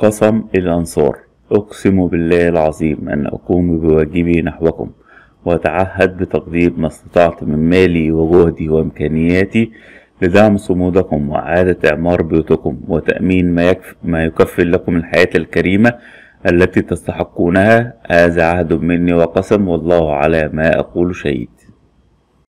قسم الأنصار أقسم بالله العظيم أن أقوم بواجبي نحوكم وأتعهد بتقديم ما استطعت من مالي وجهدي وإمكانياتي لدعم صمودكم وإعادة إعمار بيوتكم وتأمين ما, يكف ما يكفل لكم الحياة الكريمة التي تستحقونها هذا عهد مني وقسم والله على ما أقول شهيد